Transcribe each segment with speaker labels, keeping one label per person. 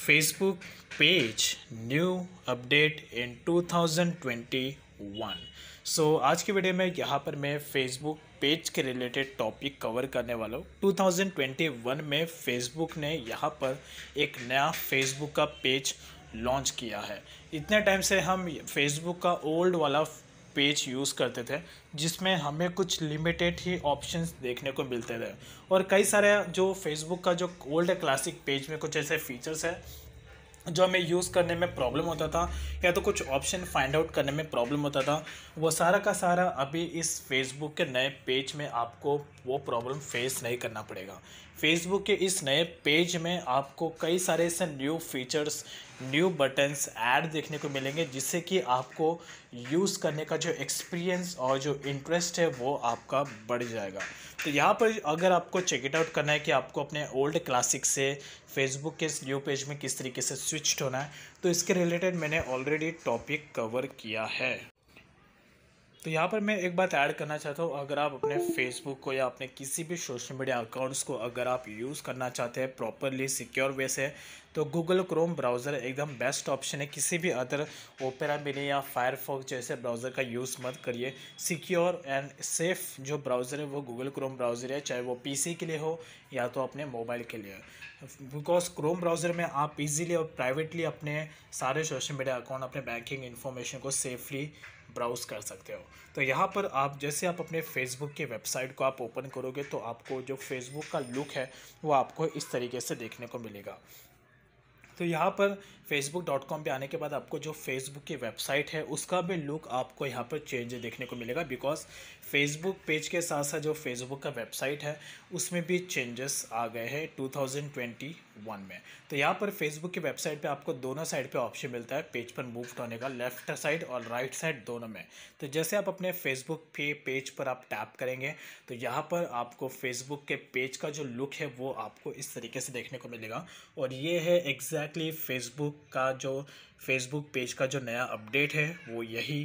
Speaker 1: Facebook page new update in 2021. So so, आज की video में यहाँ पर मैं फेसबुक पेज के रिलेटेड टॉपिक कवर करने वाला हूँ 2021 में फेसबुक ने यहाँ पर एक नया फेसबुक का पेज लॉन्च किया है इतने टाइम से हम फेसबुक का ओल्ड वाला पेज यूज़ करते थे जिसमें हमें कुछ लिमिटेड ही ऑप्शंस देखने को मिलते थे और कई सारे जो फेसबुक का जो ओल्ड क्लासिक पेज में कुछ ऐसे फीचर्स है जो हमें यूज़ करने में प्रॉब्लम होता था या तो कुछ ऑप्शन फाइंड आउट करने में प्रॉब्लम होता था वो सारा का सारा अभी इस फेसबुक के नए पेज में आपको वो प्रॉब्लम फेस नहीं करना पड़ेगा फेसबुक के इस नए पेज में आपको कई सारे ऐसे new features new buttons add देखने को मिलेंगे जिससे कि आपको यूज़ करने का जो एक्सपीरियंस और जो इंटरेस्ट है वो आपका बढ़ जाएगा तो यहाँ पर अगर आपको चेक इट आउट करना है कि आपको अपने ओल्ड क्लासिक से फेसबुक के न्यू पेज में किस तरीके से स्विच्ड होना है तो इसके रिलेटेड मैंने ऑलरेडी टॉपिक कवर किया है तो यहाँ पर मैं एक बात ऐड करना चाहता हूँ अगर आप अपने फेसबुक को या अपने किसी भी सोशल मीडिया अकाउंट्स को अगर आप यूज़ करना चाहते हैं प्रॉपरली सिक्योर वे से तो गूगल क्रोम ब्राउज़र एकदम बेस्ट ऑप्शन है किसी भी अदर ओपेरा मिनी या फायरफॉक्स जैसे ब्राउज़र का यूज़ मत करिए सिक्योर एंड सेफ़ जो ब्राउज़र है वो गूगल क्रोम ब्राउज़र है चाहे वो पीसी के लिए हो या तो अपने मोबाइल के लिए बिकॉज क्रोम ब्राउज़र में आप इजीली और प्राइवेटली अपने सारे सोशल मीडिया अकाउंट अपने बैंकिंग इन्फॉर्मेशन को सेफली ब्राउज़ कर सकते हो तो यहाँ पर आप जैसे आप अपने फेसबुक के वेबसाइट को आप ओपन करोगे तो आपको जो फेसबुक का लुक है वो आपको इस तरीके से देखने को मिलेगा तो यहाँ पर फेसबुक डॉट कॉम पर आने के बाद आपको जो फेसबुक की वेबसाइट है उसका भी लुक आपको यहाँ पर चेंज देखने को मिलेगा बिकॉज फेसबुक पेज के साथ साथ जो फेसबुक का वेबसाइट है उसमें भी चेंजेस आ गए हैं 2021 में तो यहाँ पर फेसबुक की वेबसाइट पे आपको दोनों साइड पे ऑप्शन मिलता है पेज पर मूव होने का लेफ्ट साइड और राइट साइड दोनों में तो जैसे आप अपने फेसबुक पे पेज पर आप टैप करेंगे तो यहाँ पर आपको फेसबुक के पेज का जो लुक है वो आपको इस तरीके से देखने को मिलेगा और ये है एग्जैक्टली exactly फेसबुक का जो फेसबुक पेज का जो नया अपडेट है वो यही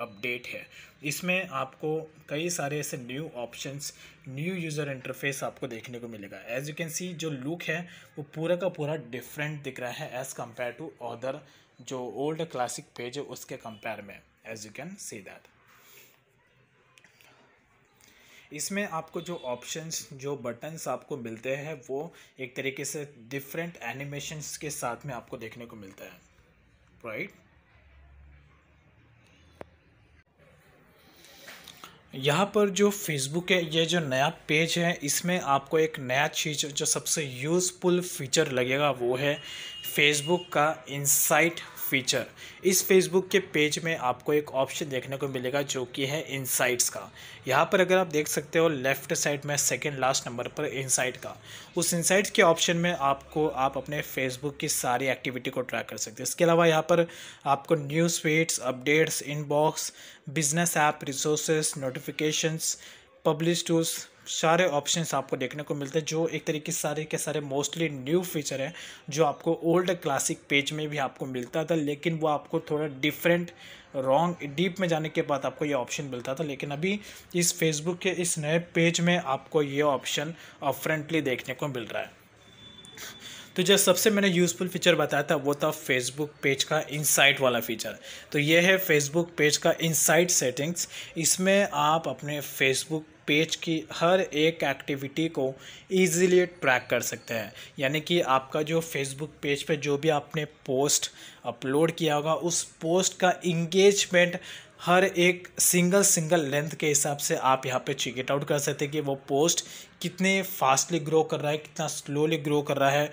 Speaker 1: अपडेट है इसमें आपको कई सारे ऐसे new options new user interface आपको देखने को मिलेगा एज यू कैन सी जो लुक है वो पूरा का पूरा डिफरेंट दिख रहा है एज़ कम्पेयर टू अदर जो ओल्ड क्लासिक पेज है उसके कंपेयर में as you can see that इसमें आपको जो ऑप्शंस जो बटन्स आपको मिलते हैं वो एक तरीके से डिफरेंट एनिमेशंस के साथ में आपको देखने को मिलता है राइट यहाँ पर जो फेसबुक है ये जो नया पेज है इसमें आपको एक नया चीज़ जो सबसे यूज़फुल फीचर लगेगा वो है फेसबुक का इनसाइट फीचर इस फेसबुक के पेज में आपको एक ऑप्शन देखने को मिलेगा जो कि है इनसाइट्स का यहाँ पर अगर आप देख सकते हो लेफ्ट साइड में सेकंड लास्ट नंबर पर इंसाइट का उस इंसाइट्स के ऑप्शन में आपको आप अपने फेसबुक की सारी एक्टिविटी को ट्रैक कर सकते हैं इसके अलावा यहाँ पर आपको news feeds updates inbox business app resources notifications publish tools सारे ऑप्शन आपको देखने को मिलते हैं जो एक तरीके से सारे के सारे मोस्टली न्यू फीचर हैं जो आपको ओल्ड क्लासिक पेज में भी आपको मिलता था लेकिन वो आपको थोड़ा डिफरेंट रॉन्ग डीप में जाने के बाद आपको ये ऑप्शन मिलता था लेकिन अभी इस फेसबुक के इस नए पेज में आपको ये ऑप्शन फ्रेंडली uh, देखने को मिल रहा है तो जो सबसे मैंने यूज़फुल फीचर बताया था वो था फेसबुक पेज का इनसाइट वाला फीचर तो ये है फेसबुक पेज का इनसाइट सेटिंग्स इसमें आप अपने फेसबुक पेज की हर एक एक्टिविटी को इजीली ट्रैक कर सकते हैं यानी कि आपका जो फेसबुक पेज पे जो भी आपने पोस्ट अपलोड किया होगा उस पोस्ट का इंगेजमेंट हर एक सिंगल सिंगल लेंथ के हिसाब से आप यहाँ पे चेक इट आउट कर सकते हैं कि वो पोस्ट कितने फास्टली ग्रो कर रहा है कितना स्लोली ग्रो कर रहा है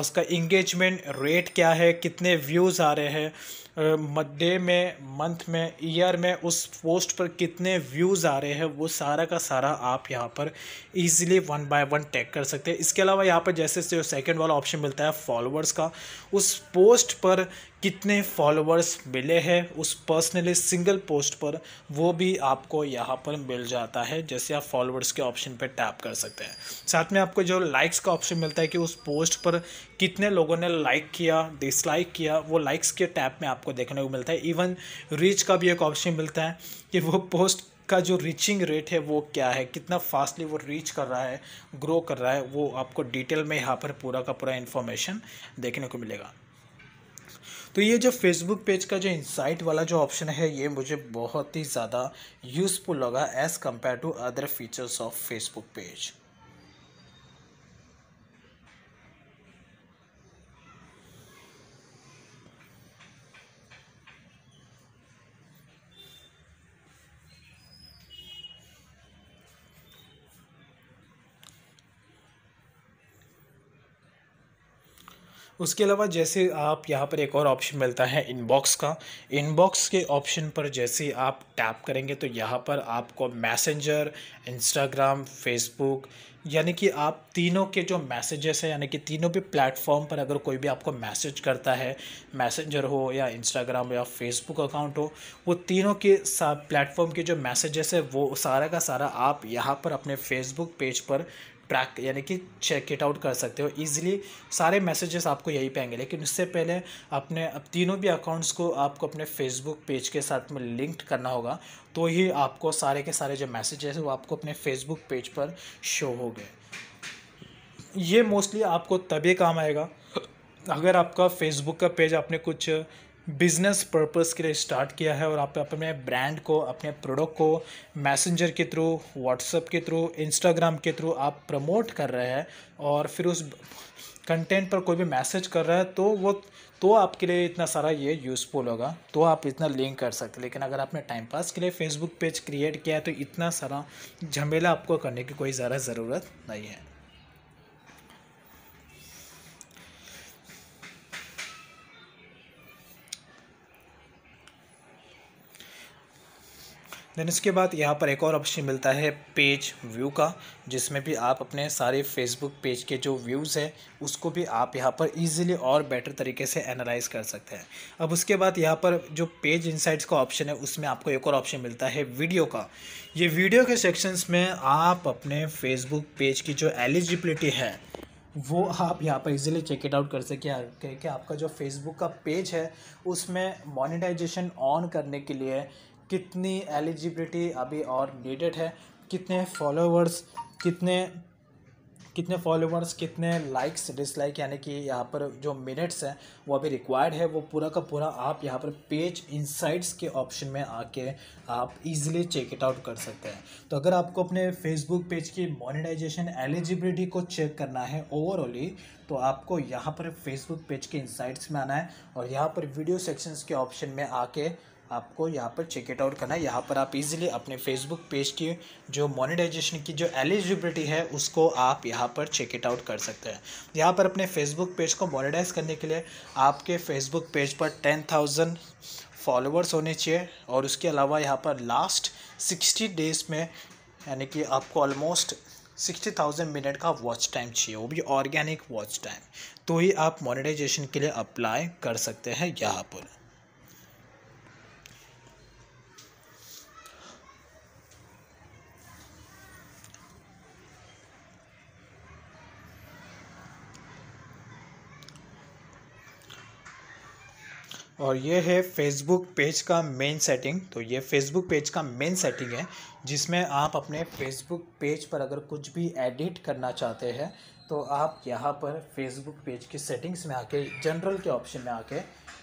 Speaker 1: उसका इंगेजमेंट रेट क्या है कितने व्यूज़ आ रहे हैं डे में मंथ में ईयर में उस पोस्ट पर कितने व्यूज़ आ रहे हैं वो सारा का सारा आप यहाँ पर easily one by one tag कर सकते हैं इसके अलावा यहाँ पर जैसे जो सेकंड वाला ऑप्शन मिलता है फॉलोअर्स का उस पोस्ट पर कितने फॉलोअर्स मिले हैं उस पर्सनली सिंगल पोस्ट पर वो भी आपको यहाँ पर मिल जाता है जैसे आप फॉलोअर्स के ऑप्शन पर टैप कर सकते हैं साथ में आपको जो लाइक्स का ऑप्शन मिलता है कि उस पोस्ट पर कितने लोगों ने लाइक किया डिसलाइक किया वो लाइक्स के टैप में आपको देखने को मिलता है इवन रीच का भी एक ऑप्शन मिलता है कि वो पोस्ट का जो रीचिंग रेट है वो क्या है कितना फास्टली वो रीच कर रहा है ग्रो कर रहा है वो आपको डिटेल में यहाँ पर पूरा का पूरा इन्फॉर्मेशन देखने को मिलेगा तो ये जो फेसबुक पेज का जो इंसाइट वाला जो ऑप्शन है ये मुझे बहुत ही ज़्यादा यूज़फुल लगा as compare to other features of Facebook page उसके अलावा जैसे आप यहाँ पर एक और ऑप्शन मिलता है इनबॉक्स का इनबॉक्स के ऑप्शन पर जैसे आप टैप करेंगे तो यहाँ पर आपको मैसेंजर इंस्टाग्राम फेसबुक यानी कि आप तीनों के जो मैसेजेस हैं यानी कि तीनों भी प्लेटफॉर्म पर अगर कोई भी आपको मैसेज करता है मैसेंजर हो या इंस्टाग्राम या फेसबुक अकाउंट हो वो तीनों के प्लेटफॉर्म के जो मैसेजेस है वो सारा का सारा आप यहाँ पर अपने फेसबुक पेज पर ट्रैक यानी कि चेक इट आउट कर सकते हो ईजिली सारे मैसेजेस आपको यही पे आएंगे लेकिन उससे पहले अपने अब तीनों भी अकाउंट्स को आपको अपने फेसबुक पेज के साथ में लिंक्ड करना होगा तो ही आपको सारे के सारे जो मैसेजेस हैं वो आपको अपने फेसबुक पेज पर शो हो गए ये मोस्टली आपको तभी काम आएगा अगर आपका फेसबुक का पेज आपने कुछ बिज़नेस पर्पस के लिए स्टार्ट किया है और आप अपने ब्रांड को अपने प्रोडक्ट को मैसेंजर के थ्रू व्हाट्सअप के थ्रू इंस्टाग्राम के थ्रू आप प्रमोट कर रहे हैं और फिर उस कंटेंट पर कोई भी मैसेज कर रहा है तो वो तो आपके लिए इतना सारा ये यूज़फुल होगा तो आप इतना लिंक कर सकते लेकिन अगर आपने टाइम पास के लिए फेसबुक पेज क्रिएट किया है तो इतना सारा झमेला आपको करने की कोई ज़्यादा ज़रूरत नहीं है देन इसके बाद यहाँ पर एक और ऑप्शन मिलता है पेज व्यू का जिसमें भी आप अपने सारे फेसबुक पेज के जो व्यूज़ है उसको भी आप यहाँ पर ईजिली और बेटर तरीके से एनालाइज कर सकते हैं अब उसके बाद यहाँ पर जो पेज इंसाइट्स का ऑप्शन है उसमें आपको एक और ऑप्शन मिलता है वीडियो का ये वीडियो के सेक्शंस में आप अपने फेसबुक पेज की जो एलिजिबिलिटी है वो आप यहाँ पर इजीली चेक इट आउट कर सके कि आपका जो फेसबुक का पेज है उसमें मोनेटाइजेशन ऑन करने के लिए कितनी एलिजिबिलिटी अभी और नीडेड है कितने फॉलोवर्स कितने कितने फॉलोवर्स कितने लाइक्स डिसलाइक यानी कि यहाँ पर जो मिनट्स हैं वो अभी रिक्वायर्ड है वो पूरा का पूरा आप यहाँ पर पेज इंसाइट्स के ऑप्शन में आके आप इजीली चेक इट आउट कर सकते हैं तो अगर आपको अपने फेसबुक पेज की मोनेटाइजेशन एलिजिबिलिटी को चेक करना है ओवरऑली तो आपको यहाँ पर फेसबुक पेज के इंसाइट्स में आना है और यहाँ पर वीडियो सेक्शंस के ऑप्शन में आके आपको यहाँ पर इट आउट करना है यहाँ पर आप इजीली अपने फेसबुक पेज की जो मोनेटाइजेशन की जो एलिजिबिलिटी है उसको आप यहाँ पर इट आउट कर सकते हैं यहाँ पर अपने फेसबुक पेज को मोनेटाइज करने के लिए आपके फेसबुक पेज पर टेन थाउजेंड फॉलोअर्स होने चाहिए और उसके अलावा यहाँ पर लास्ट सिक्सटी डेज़ में यानी कि आपको ऑलमोस्ट सिक्सटी थाउजेंड मिनट का वॉच टाइम चाहिए वो भी ऑर्गेनिक वॉच टाइम तो ही आप मोनेटाइजेशन के लिए अप्लाई कर सकते हैं यहाँ पर और ये है फेसबुक पेज का मेन सेटिंग तो ये फेसबुक पेज का मेन सेटिंग है जिसमें आप अपने फेसबुक पेज पर अगर कुछ भी एडिट करना चाहते हैं तो आप यहाँ पर फेसबुक पेज की सेटिंग्स में आके जनरल के ऑप्शन में आके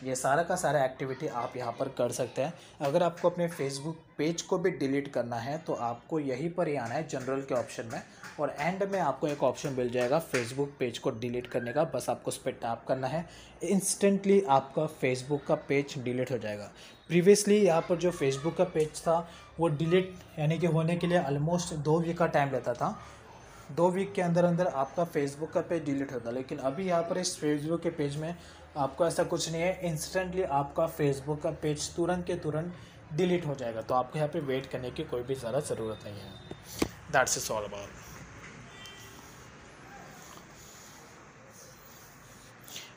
Speaker 1: ये सारा का सारा एक्टिविटी आप यहाँ पर कर सकते हैं अगर आपको अपने फेसबुक पेज को भी डिलीट करना है तो आपको यहीं पर ही आना है जनरल के ऑप्शन में और एंड में आपको एक ऑप्शन मिल जाएगा फेसबुक पेज को डिलीट करने का बस आपको उस पर टैप करना है इंस्टेंटली आपका फेसबुक का पेज डिलीट हो जाएगा प्रीवियसली यहाँ पर जो फेसबुक का पेज था वो डिलीट यानी कि होने के लिए ऑलमोस्ट दो वीक का टाइम लेता था दो वीक के अंदर अंदर आपका फेसबुक का पेज डिलीट होता लेकिन अभी यहाँ पर इस फेसबुक के पेज में आपको ऐसा कुछ नहीं है इंस्टेंटली आपका फेसबुक का पेज तुरंत के तुरंत डिलीट हो जाएगा तो आपको यहाँ पे वेट करने की कोई भी ज़्यादा ज़रूरत नहीं है दैट्स इज ऑल अबाउट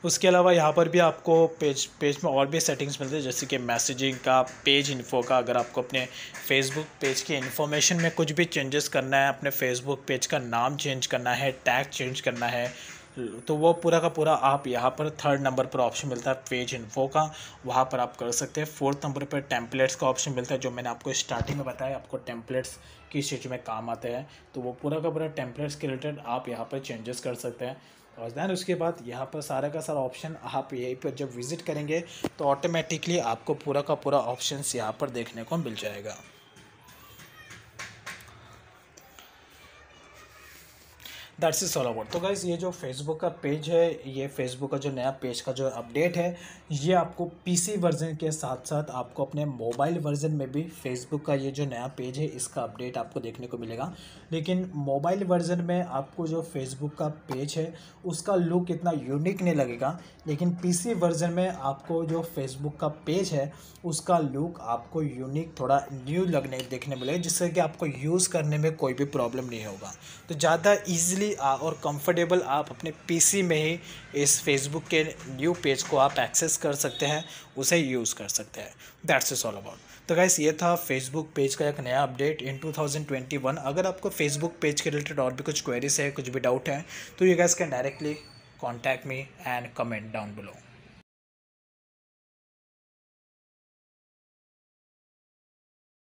Speaker 1: उसके अलावा यहाँ पर भी आपको पेज पेज में और भी सेटिंग्स मिलते हैं जैसे कि मैसेजिंग का पेज इन्फो का अगर आपको अपने फेसबुक पेज की इन्फॉर्मेशन में कुछ भी चेंजेस करना है अपने फेसबुक पेज का नाम चेंज करना है टैग चेंज करना है तो वो पूरा का पूरा आप यहाँ पर थर्ड नंबर पर ऑप्शन मिलता है पेज इन्फो का वहाँ पर आप कर सकते हैं फोर्थ नंबर पर टेम्पलेट्स का ऑप्शन मिलता है जो मैंने आपको स्टार्टिंग में बताया आपको टेम्पलेट्स किस चीज़ में काम आते हैं तो वो पूरा का पूरा टेम्पलेट्स के रिलेटेड आप यहाँ पर चेंजेस कर सकते हैं और दैन उसके बाद यहाँ पर सारा का सारा ऑप्शन आप यहीं पर जब विज़िट करेंगे तो ऑटोमेटिकली आपको पूरा का पूरा ऑप्शन यहाँ पर देखने को मिल जाएगा दैट्स इज ऑल अबाउट तो गाइज़ ये जो फेसबुक का पेज है ये फेसबुक का जो नया पेज का जो अपडेट है ये आपको पीसी वर्जन के साथ साथ आपको अपने मोबाइल वर्जन में भी फेसबुक का ये जो नया पेज है इसका अपडेट आपको देखने को मिलेगा लेकिन मोबाइल वर्जन में आपको जो फेसबुक का पेज है उसका लुक इतना यूनिक नहीं लगेगा लेकिन पीसी वर्जन में आपको जो फेसबुक का पेज है उसका लुक आपको यूनिक थोड़ा न्यू लगने देखने मिलेगा जिससे कि आपको यूज़ करने में कोई भी प्रॉब्लम नहीं होगा तो ज़्यादा ईजिली इजीली और कंफर्टेबल आप अपने पीसी में ही इस फेसबुक के न्यू पेज को आप एक्सेस कर सकते हैं उसे यूज़ कर सकते हैं दैट्स इज ऑल अबाउट तो गाइस ये था फेसबुक पेज का एक नया अपडेट इन 2021 अगर आपको फेसबुक पेज के रिलेटेड और भी कुछ क्वेरीज है कुछ भी डाउट है तो you guys can directly contact me and comment down below